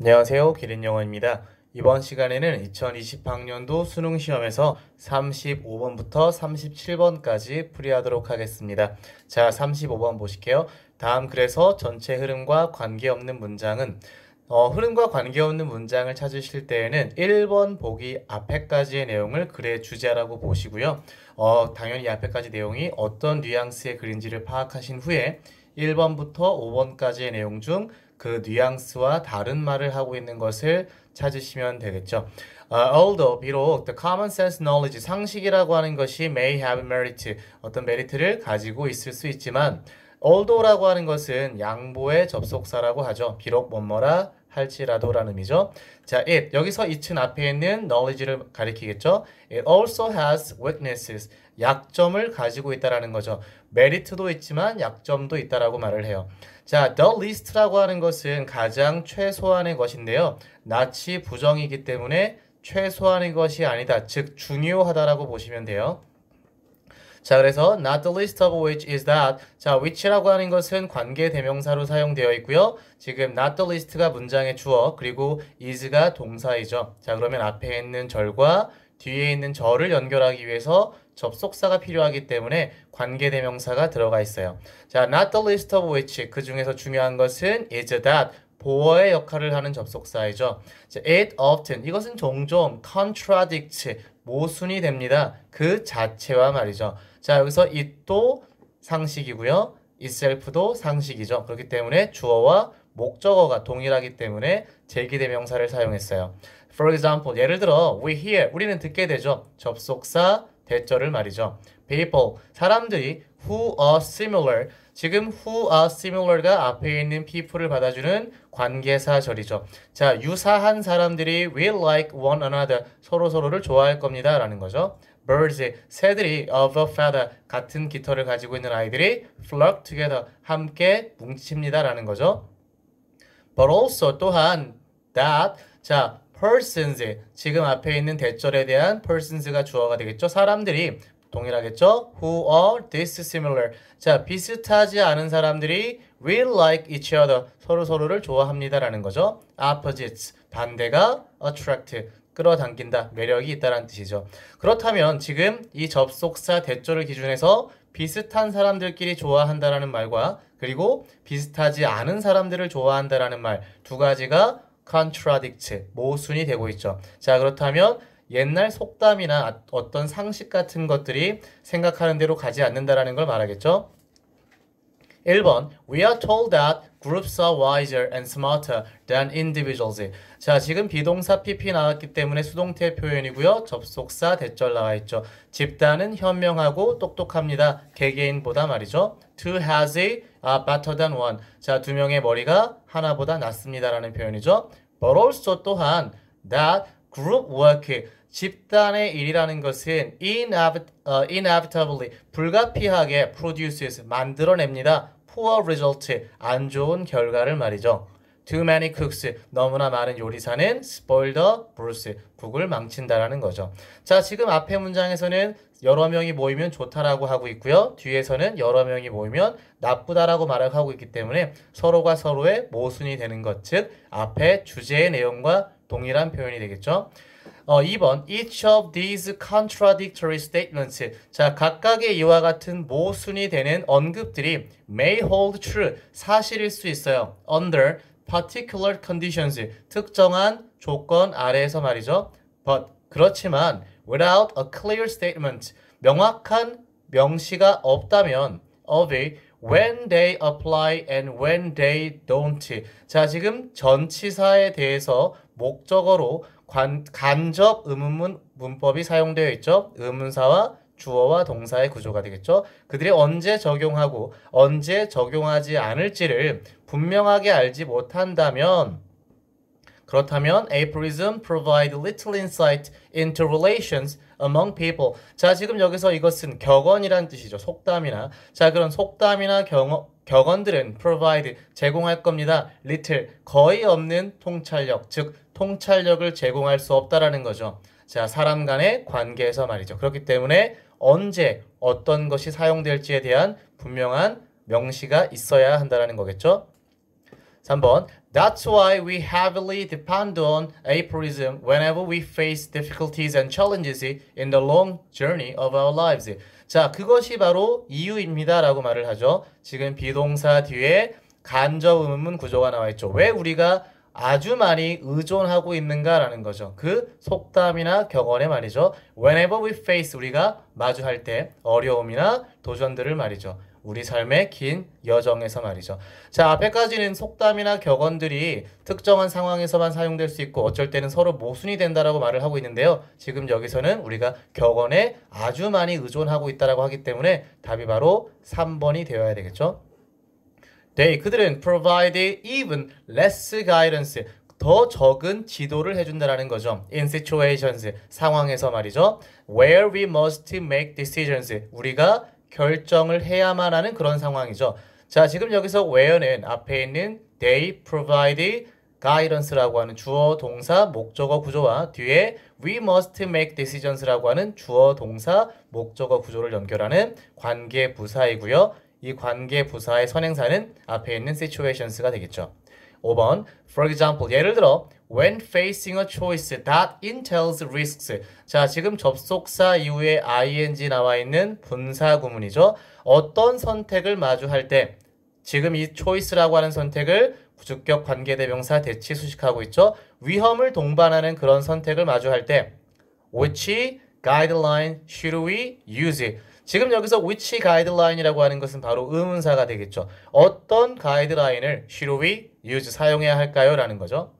안녕하세요. 기린영어입니다. 이번 시간에는 2020학년도 수능시험에서 35번부터 37번까지 풀이하도록 하겠습니다. 자, 35번 보실게요. 다음 글에서 전체 흐름과 관계없는 문장은 어, 흐름과 관계없는 문장을 찾으실 때에는 1번 보기 앞에까지의 내용을 글의 주제라고 보시고요. 어, 당연히 앞에까지 내용이 어떤 뉘앙스의 글인지를 파악하신 후에 1번부터 5번까지의 내용 중그 뉘앙스와 다른 말을 하고 있는 것을 찾으시면 되겠죠. Uh, although 비록 the common sense knowledge 상식이라고 하는 것이 may have merit 어떤 메리트를 가지고 있을 수 있지만 although라고 하는 것은 양보의 접속사라고 하죠. 비록 뭐뭐라 할지라도라는 의미죠. 자, it 여기서 it은 앞에 있는 knowledge를 가리키겠죠. It also has weaknesses 약점을 가지고 있다라는 거죠. 메리트도 있지만 약점도 있다라고 말을 해요. 자, the least라고 하는 것은 가장 최소한의 것인데요. 낯이 부정이기 때문에 최소한의 것이 아니다. 즉 중요하다라고 보시면 돼요. 자, 그래서 not the least of which is that. 자, which라고 하는 것은 관계 대명사로 사용되어 있고요. 지금 not the least가 문장의 주어, 그리고 is가 동사이죠. 자, 그러면 앞에 있는 절과 뒤에 있는 절을 연결하기 위해서 접속사가 필요하기 때문에 관계대명사가 들어가 있어요. 자, not the l e s t of which 그 중에서 중요한 것은 is that 보어의 역할을 하는 접속사이죠. 자, it often 이것은 종종 c o n t r a d i c t 모순이 됩니다. 그 자체와 말이죠. 자, 여기서 it도 상식이고요. itself도 상식이죠. 그렇기 때문에 주어와 목적어가 동일하기 때문에 제기대명사를 사용했어요. For example, 예를 들어 we hear 우리는 듣게 되죠. 접속사 대절을 말이죠. People 사람들이 who are similar 지금 who are similar가 앞에 있는 people을 받아주는 관계사절이죠. 자 유사한 사람들이 will like one another 서로 서로를 좋아할 겁니다라는 거죠. birds 새들이 of a feather 같은 깃털을 가지고 있는 아이들이 flock together 함께 뭉칩니다라는 거죠. But also 또한 that 자 persons 지금 앞에 있는 대절에 대한 persons가 주어가 되겠죠. 사람들이 동일하겠죠? Who are dissimilar? 자, 비슷하지 않은 사람들이 will like each other. 서로서로를 좋아합니다라는 거죠. opposites, 반대가 attract, 끌어당긴다, 매력이 있다라는 뜻이죠. 그렇다면 지금 이 접속사 대절을 기준해서 비슷한 사람들끼리 좋아한다라는 말과 그리고 비슷하지 않은 사람들을 좋아한다라는 말 두 가지가 contradict 모순이 되고 있죠. 자 그렇다면 옛날 속담이나 아, 어떤 상식 같은 것들이 생각하는 대로 가지 않는다라는 걸 말하겠죠. 1번 We are told that groups are wiser and smarter than individuals. 자, 지금 비동사 pp 나왔기 때문에 수동태 표현이고요. 접속사 대절 나와 있죠. 집단은 현명하고 똑똑합니다. 개개인보다 말이죠. Two has a uh, better than one. 자, 두 명의 머리가 하나보다 낫습니다라는 표현이죠. But also 또한 that group work 집단의 일이라는 것은 inevit, uh, inevitably 불가피하게 produces 만들어냅니다. poor result, 안 좋은 결과를 말이죠. Too many cooks, 너무나 많은 요리사는 spoil the broth, 국을 망친다라는 거죠. 자, 지금 앞에 문장에서는 여러 명이 모이면 좋다라고 하고 있고요. 뒤에서는 여러 명이 모이면 나쁘다라고 말을 하고 있기 때문에 서로가 서로의 모순이 되는 것, 즉 앞에 주제의 내용과 동일한 표현이 되겠죠. 어, 2번 each of these contradictory statements 자 각각의 이와 같은 모순이 되는 언급들이 may hold true 사실일 수 있어요 under particular conditions 특정한 조건 아래에서 말이죠 but 그렇지만 without a clear statement 명확한 명시가 없다면 of a when they apply and when they don't 자 지금 전치사에 대해서 목적어로 관, 간접 의문문 문법이 사용되어 있죠. 의문사와 주어와 동사의 구조가 되겠죠. 그들이 언제 적용하고 언제 적용하지 않을지를 분명하게 알지 못한다면 그렇다면 aphorism provide little insight into relations among people. 자, 지금 여기서 이것은 격언이란 뜻이죠. 속담이나. 자, 그런 속담이나 경어, 격언들은 provide 제공할 겁니다. little 거의 없는 통찰력, 즉 통찰력을 제공할 수 없다라는 거죠. 자, 사람 간의 관계에서 말이죠. 그렇기 때문에 언제 어떤 것이 사용될지에 대한 분명한 명시가 있어야 한다는 거겠죠. 3번 That's why we heavily depend on aphorism whenever we face difficulties and challenges in the long journey of our lives. 자, 그것이 바로 이유입니다. 라고 말을 하죠. 지금 비동사 뒤에 간접 의문 구조가 나와 있죠. 왜 우리가 아주 많이 의존하고 있는가라는 거죠. 그 속담이나 격언에 말이죠. Whenever we face 우리가 마주할 때 어려움이나 도전들을 말이죠. 우리 삶의 긴 여정에서 말이죠. 자, 앞에까지는 속담이나 격언들이 특정한 상황에서만 사용될 수 있고 어쩔 때는 서로 모순이 된다라고 말을 하고 있는데요. 지금 여기서는 우리가 격언에 아주 많이 의존하고 있다라고 하기 때문에 답이 바로 3번이 되어야 되겠죠. They 네, 그들은 provided even less guidance 더 적은 지도를 해준다라는 거죠. In situations 상황에서 말이죠. Where we must make decisions 우리가 결정을 해야만 하는 그런 상황이죠. 자, 지금 여기서 where는 앞에 있는 they provide guidance라고 하는 주어, 동사, 목적어 구조와 뒤에 we must make decisions라고 하는 주어, 동사, 목적어 구조를 연결하는 관계 부사이고요. 이 관계 부사의 선행사는 앞에 있는 situations가 되겠죠. 5번 for example 예를 들어 When facing a choice that entails risks. 자, 지금 접속사 이후에 ing 나와 있는 분사 구문이죠. 어떤 선택을 마주할 때 지금 이 choice라고 하는 선택을 주격 관계대명사 대치 수식하고 있죠. 위험을 동반하는 그런 선택을 마주할 때 which guideline should we use? 지금 여기서 which guideline이라고 하는 것은 바로 의문사가 되겠죠. 어떤 가이드라인을 should we use 사용해야 할까요? 라는 거죠.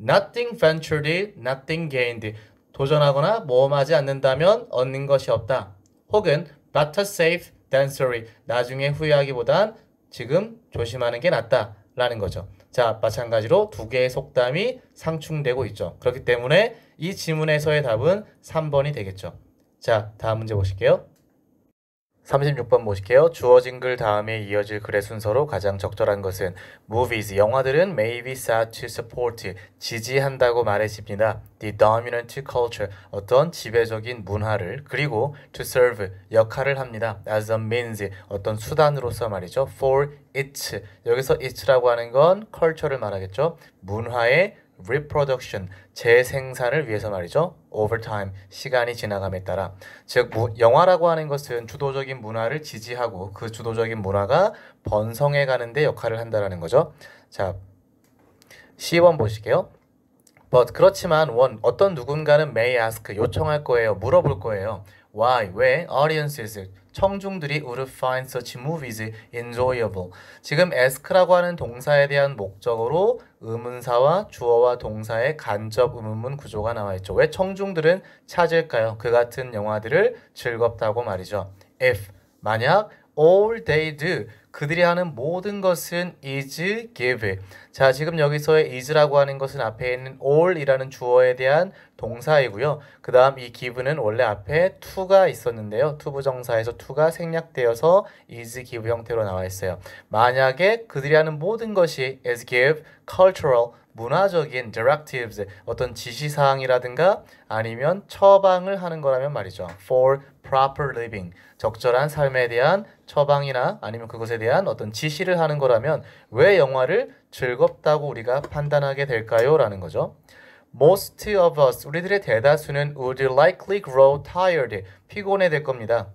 nothing ventured it, nothing gained. 도전하거나 모험하지 않는다면 얻는 것이 없다. 혹은 better safe than sorry. 나중에 후회하기보단 지금 조심하는 게 낫다. 라는 거죠. 자, 마찬가지로 두 개의 속담이 상충되고 있죠. 그렇기 때문에 이 지문에서의 답은 3번이 되겠죠. 자, 다음 문제 보실게요. 36번 보실게요 주어진 글 다음에 이어질 글의 순서로 가장 적절한 것은 movies, 영화들은 may be said to support, 지지한다고 말해집니다. the dominant culture, 어떤 지배적인 문화를, 그리고 to serve, 역할을 합니다. as a means, 어떤 수단으로서 말이죠. for its, 여기서 i t 라고 하는 건 culture를 말하겠죠. 문화의 reproduction 재생산을 위해서 말이죠. over time 시간이 지나감에 따라 즉 영화라고 하는 것은 주도적인 문화를 지지하고 그 주도적인 문화가 번성해 가는데 역할을 한다라는 거죠. 자 C1 보실게요. But 그렇지만 원 어떤 누군가는 may ask 요청할 거예요. 물어볼 거예요. Why? 왜? Audiences. 청중들이 would find such movies enjoyable. 지금 ask라고 하는 동사에 대한 목적으로 의문사와 주어와 동사의 간접 의문문 구조가 나와 있죠. 왜 청중들은 찾을까요? 그 같은 영화들을 즐겁다고 말이죠. If 만약 all they do 그들이 하는 모든 것은 is give. 자, 지금 여기서의 is라고 하는 것은 앞에 있는 all이라는 주어에 대한 동사이고요. 그 다음 이 give는 원래 앞에 to가 있었는데요. to 부정사에서 to가 생략되어서 is give 형태로 나와 있어요. 만약에 그들이 하는 모든 것이 is give, cultural, 문화적인 directives, 어떤 지시사항이라든가 아니면 처방을 하는 거라면 말이죠. for proper living, 적절한 삶에 대한 처방이나 아니면 그것에 대한 어떤 지시를 하는 거라면 왜 영화를 즐겁다고 우리가 판단하게 될까요? 라는 거죠. Most of us, 우리들의 대다수는 would likely grow tired, 피곤해 될 겁니다.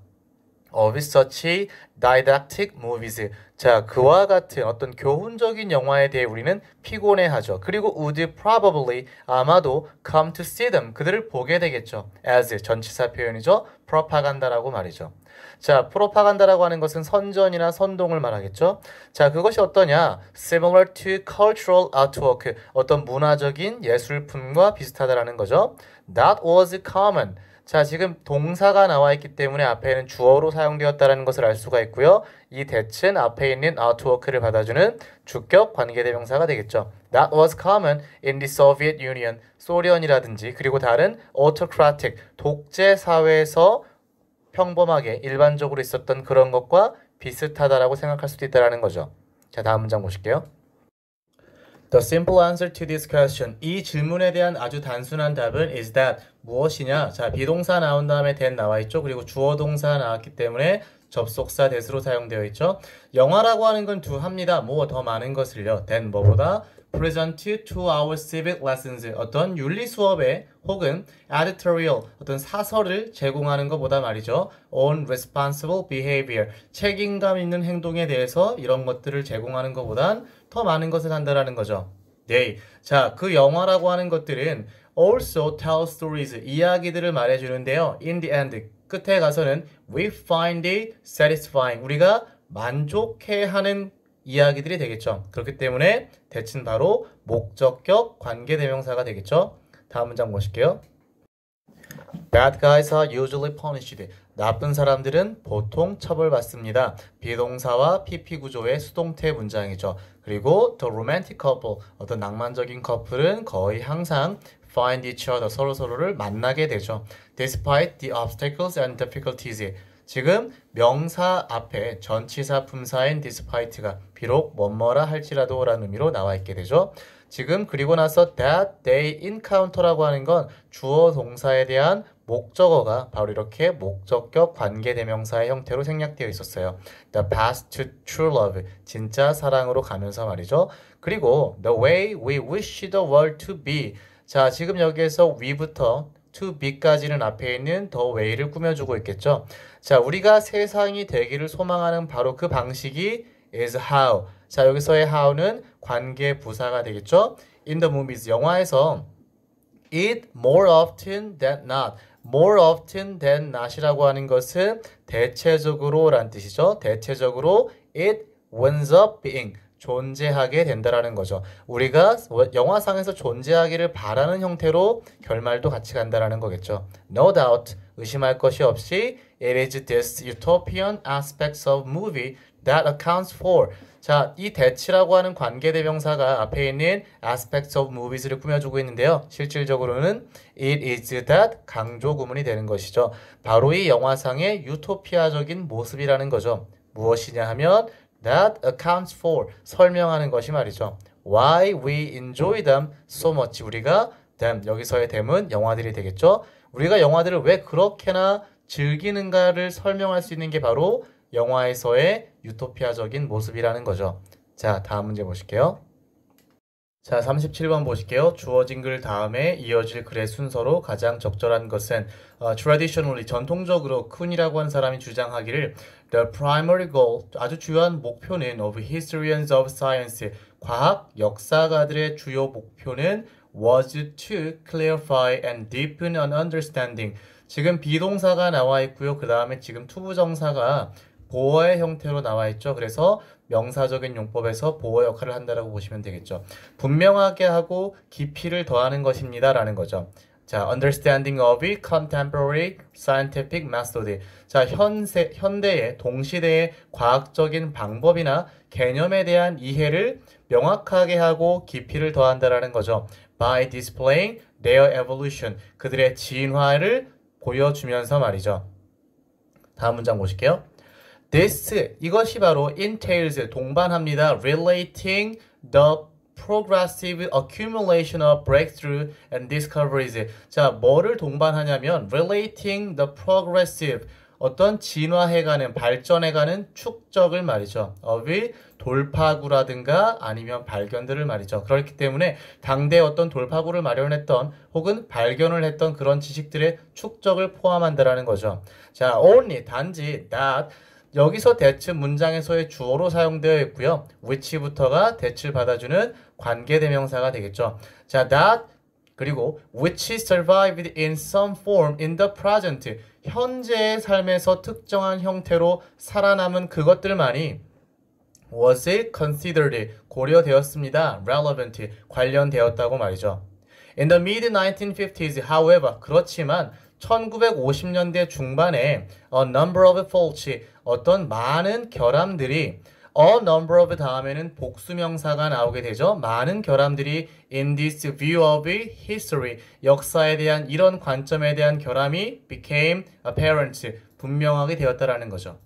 어, 리서치 다이닥틱 무비즈 자 그와 같은 어떤 교훈적인 영화에 대해 우리는 피곤해하죠. 그리고 would probably 아마도 come to see them 그들을 보게 되겠죠. as 전치사 표현이죠. 프로파간다라고 말이죠. 자 프로파간다라고 하는 것은 선전이나 선동을 말하겠죠. 자 그것이 어떠냐 similar to cultural artwork 어떤 문화적인 예술품과 비슷하다라는 거죠. That was common 자, 지금 동사가 나와 있기 때문에 앞에는 주어로 사용되었다는 것을 알 수가 있고요. 이대칭 앞에 있는 아트워크를 받아주는 주격 관계대명사가 되겠죠. That was common in the Soviet Union, 소련이라든지 그리고 다른 autocratic, 독재 사회에서 평범하게 일반적으로 있었던 그런 것과 비슷하다라고 생각할 수도 있다는 거죠. 자, 다음 문장 보실게요. The simple answer to this question. 이 질문에 대한 아주 단순한 답은 is that 무엇이냐? 자, 비동사 나온 다음에 된 나와 있죠. 그리고 주어 동사 나왔기 때문에 접속사 대수로 사용되어 있죠. 영화라고 하는 건 두 합니다. 뭐 더 많은 것을요. 된 뭐보다 present to our civic lessons 어떤 윤리 수업에 혹은 editorial 어떤 사설을 제공하는 것보다 말이죠. on responsible behavior 책임감 있는 행동에 대해서 이런 것들을 제공하는 것보단 더 많은 것을 한다라는 거죠. 네. 자, 그 영화라고 하는 것들은 also tell stories 이야기들을 말해 주는데요. in the end 끝에 가서는 we find it satisfying 우리가 만족해 하는 이야기들이 되겠죠. 그렇기 때문에 대칭 바로 목적격 관계대명사가 되겠죠. 다음 문장 보실게요. Bad guys are usually punished. 나쁜 사람들은 보통 처벌받습니다. 비동사와 PP 구조의 수동태 문장이죠. 그리고 the romantic couple, 어떤 낭만적인 커플은 거의 항상 find each other, 서로서로를 만나게 되죠. Despite the obstacles and difficulties, 지금 명사 앞에 전치사 품사인 디스파이트가 비록 뭐뭐라 할지라도 라는 의미로 나와 있게 되죠. 지금 그리고 나서 that they encounter라고 하는 건 주어 동사에 대한 목적어가 바로 이렇게 목적격 관계대명사의 형태로 생략되어 있었어요. The path to true love, 진짜 사랑으로 가면서 말이죠. 그리고 the way we wish the world to be, 자 지금 여기에서 we부터 to be까지는 앞에 있는 the way를 꾸며주고 있겠죠. 자, 우리가 세상이 되기를 소망하는 바로 그 방식이 is how. 자, 여기서의 how는 관계 부사가 되겠죠. In the movies, 영화에서 it more often than not. more often than not이라고 하는 것은 대체적으로 란 뜻이죠. 대체적으로 it winds up being. 존재하게 된다라는 거죠. 우리가 영화상에서 존재하기를 바라는 형태로 결말도 같이 간다라는 거겠죠. No doubt 의심할 것이 없이 it is this utopian aspects of movie that accounts for 자, 이 대치라고 하는 관계대명사가 앞에 있는 aspects of movies를 꾸며주고 있는데요. 실질적으로는 it is that 강조 구문이 되는 것이죠. 바로 이 영화상의 유토피아적인 모습이라는 거죠. 무엇이냐 하면 That accounts for 설명하는 것이 말이죠. Why we enjoy them so much. 우리가 them 여기서의 them은 영화들이 되겠죠. 우리가 영화들을 왜 그렇게나 즐기는가를 설명할 수 있는 게 바로 영화에서의 유토피아적인 모습이라는 거죠. 자, 다음 문제 보실게요. 자, 37번 보실게요. 주어진 글 다음에 이어질 글의 순서로 가장 적절한 것은 어, traditionally 전통적으로 쿤이라고 한 사람이 주장하기를 the primary goal 아주 중요한 목표는 of historians of science 과학 역사가들의 주요 목표는 was to clarify and deepen an understanding 지금 비동사가 나와 있고요. 그 다음에 지금 투부정사가 보어의 형태로 나와 있죠. 그래서 명사적인 용법에서 보어 역할을 한다라고 보시면 되겠죠. 분명하게 하고 깊이를 더하는 것입니다라는 거죠. 자, understanding of it, contemporary scientific method. 자, 현세, 현대의 동시대의 과학적인 방법이나 개념에 대한 이해를 명확하게 하고 깊이를 더한다라는 거죠. By displaying their evolution. 그들의 진화를 보여주면서 말이죠. 다음 문장 보실게요. This 이것이 바로 entails 동반합니다. Relating the progressive accumulation of breakthrough and discoveries. 자, 뭐를 동반하냐면 relating the progressive 어떤 진화해가는 발전해가는 축적을 말이죠. of 돌파구라든가 아니면 발견들을 말이죠. 그렇기 때문에 당대 어떤 돌파구를 마련했던 혹은 발견을 했던 그런 지식들의 축적을 포함한다라는 거죠. 자, only 단지 that 여기서 대츠 문장에서의 주어로 사용되어 있고요. which부터가 대츠를 받아주는 관계대명사가 되겠죠. 자, that 그리고 which survived in some form in the present 현재의 삶에서 특정한 형태로 살아남은 그것들만이 was it considered 고려되었습니다. relevant 관련되었다고 말이죠. In the mid 1950s, however, 그렇지만 1950년대 중반에 a number of faults 어떤 많은 결함들이 a number of 다음에는 복수명사가 나오게 되죠. 많은 결함들이 in this view of history 역사에 대한 이런 관점에 대한 결함이 became apparent 분명하게 되었다라는 거죠.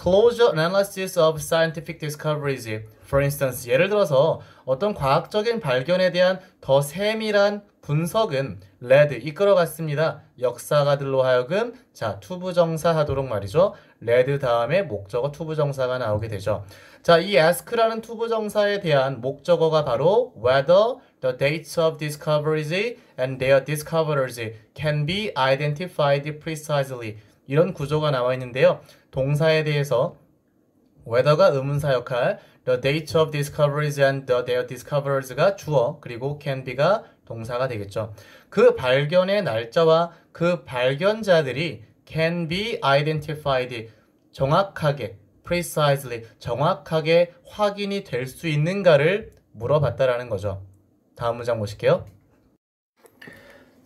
Closure analysis of scientific discoveries. For instance, 예를 들어서 어떤 과학적인 발견에 대한 더 세밀한 분석은 레드 이끌어갔습니다. 역사가들로 하여금 자 투부정사하도록 말이죠. 레드 다음에 목적어 투부정사가 나오게 되죠. 자, 이 ask라는 투부정사에 대한 목적어가 바로 whether the dates of discoveries and their discoverers can be identified precisely 이런 구조가 나와 있는데요. 동사에 대해서 whether가 의문사 역할, the dates of discoveries and the, their discoverers가 주어, 그리고 can be가 동사가 되겠죠. 그 발견의 날짜와 그 발견자들이 can be identified 정확하게 precisely 정확하게 확인이 될 수 있는가를 물어봤다라는 거죠. 다음 문장 보실게요.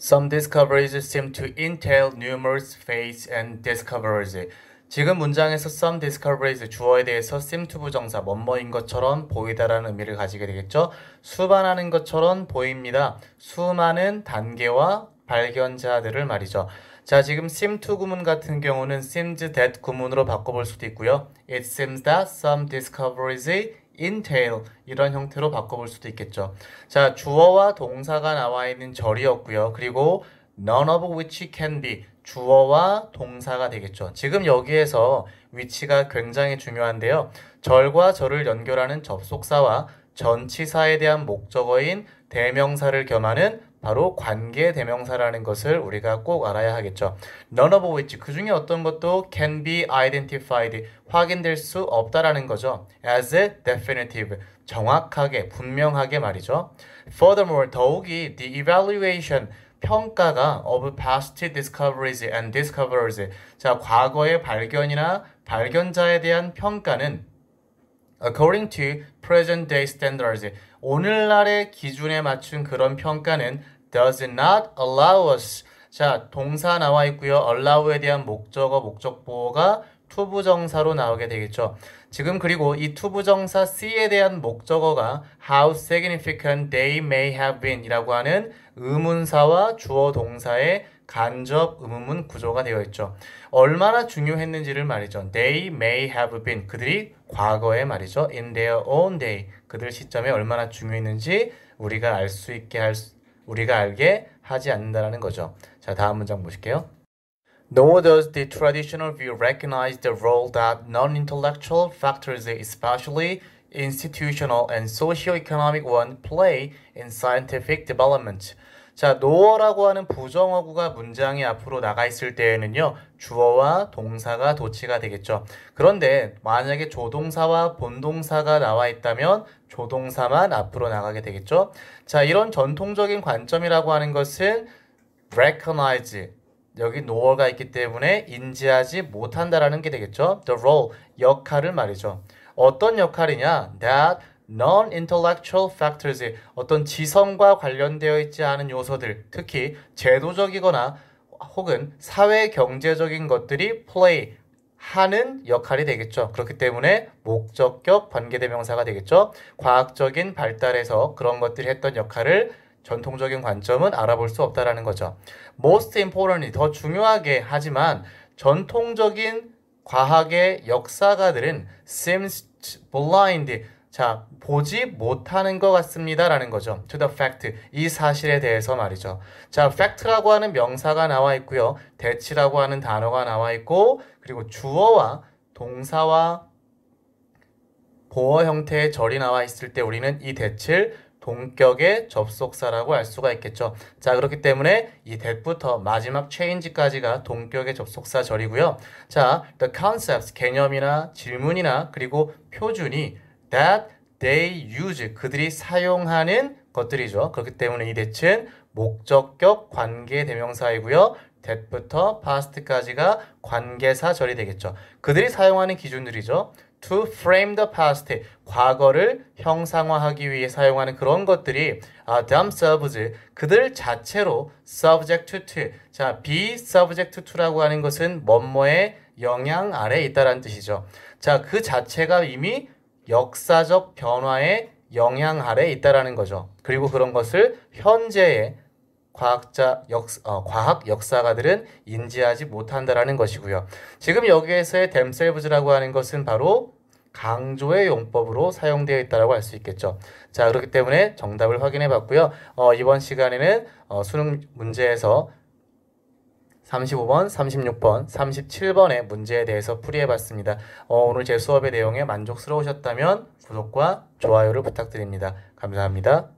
Some discoveries seem to entail numerous phases and discoveries. 지금 문장에서 some discoveries 주어에 대해서 seem to 부정사 뭐뭐인 것처럼 보이다라는 의미를 가지게 되겠죠. 수반하는 것처럼 보입니다. 수많은 단계와 발견자들을 말이죠. 자 지금 s e m t 구문 같은 경우는 seems that 구문으로 바꿔볼 수도 있고요. It seems that some discoveries entail 이런 형태로 바꿔볼 수도 있겠죠. 자 주어와 동사가 나와 있는 절이었고요. 그리고 none of which can be 주어와 동사가 되겠죠. 지금 여기에서 위치가 굉장히 중요한데요. 절과 절을 연결하는 접속사와 전치사에 대한 목적어인 대명사를 겸하는 바로 관계 대명사라는 것을 우리가 꼭 알아야 하겠죠. None of which 그 중에 어떤 것도 can be identified 확인될 수 없다라는 거죠. As definitive 정확하게 분명하게 말이죠. Furthermore 더욱이 the evaluation 평가가 of past discoveries and discoverers 자 과거의 발견이나 발견자에 대한 평가는 According to present day standards, 오늘날의 기준에 맞춘 그런 평가는 does not allow us. 자, 동사 나와 있고요. allow에 대한 목적어, 목적보가 투부정사로 나오게 되겠죠. 지금 그리고 이 투부정사 C에 대한 목적어가 how significant they may have been 이라고 하는 의문사와 주어 동사의 간접 의문문 구조가 되어 있죠. 얼마나 중요했는지를 말이죠. They may have been 그들이 과거에 말이죠. In their own day 그들 시점에 얼마나 중요했는지 우리가 알 수 있게 할 수, 우리가 알게 하지 않는다라는 거죠. 자 다음 문장 보실게요. Nor does the traditional view recognize the role that non-intellectual factors, especially institutional and socio-economic ones, play in scientific development. 자, no라고 하는 부정어구가 문장이 앞으로 나가 있을 때에는요. 주어와 동사가 도치가 되겠죠. 그런데 만약에 조동사와 본동사가 나와 있다면 조동사만 앞으로 나가게 되겠죠. 자, 이런 전통적인 관점이라고 하는 것은 recognize 여기 노어가 있기 때문에 인지하지 못한다라는 게 되겠죠. The role, 역할을 말이죠. 어떤 역할이냐? That non-intellectual factors 어떤 지성과 관련되어 있지 않은 요소들 특히 제도적이거나 혹은 사회 경제적인 것들이 play 하는 역할이 되겠죠. 그렇기 때문에 목적격 관계대명사가 되겠죠. 과학적인 발달에서 그런 것들이 했던 역할을 전통적인 관점은 알아볼 수 없다라는 거죠. most importantly 더 중요하게 하지만 전통적인 과학의 역사가들은 seems blind 자, 보지 못하는 것 같습니다라는 거죠. To the fact. 이 사실에 대해서 말이죠. 자, fact라고 하는 명사가 나와 있고요. 대치라고 하는 단어가 나와 있고 그리고 주어와 동사와 보어 형태의 절이 나와 있을 때 우리는 이 대치를 동격의 접속사라고 알 수가 있겠죠. 자, 그렇기 때문에 이대부터 마지막 체인지까지가 동격의 접속사 절이고요. 자, the concepts, 개념이나 질문이나 그리고 표준이 that they use 그들이 사용하는 것들이죠. 그렇기 때문에 이 대칭 목적격 관계 대명사이고요. that부터 past까지가 관계사 절이 되겠죠. 그들이 사용하는 기준들이죠. to frame the past, 과거를 형상화하기 위해 사용하는 그런 것들이 uh, themselves, 그들 자체로 subject to, 자, be subject to라고 하는 것은 뭐뭐의 영향 아래에 있다라는 뜻이죠. 자, 그 자체가 이미 역사적 변화의 영향 아래 있다라는 거죠. 그리고 그런 것을 현재의 과학자 역 어, 과학 역사가들은 인지하지 못한다라는 것이고요. 지금 여기에서의 댐셀브즈라고 하는 것은 바로 강조의 용법으로 사용되어 있다라고 할 수 있겠죠. 자 그렇기 때문에 정답을 확인해 봤고요. 어, 이번 시간에는 어, 수능 문제에서 35번, 36번, 37번의 문제에 대해서 풀이해봤습니다. 어, 오늘 제 수업의 내용에 만족스러우셨다면 구독과 좋아요를 부탁드립니다. 감사합니다.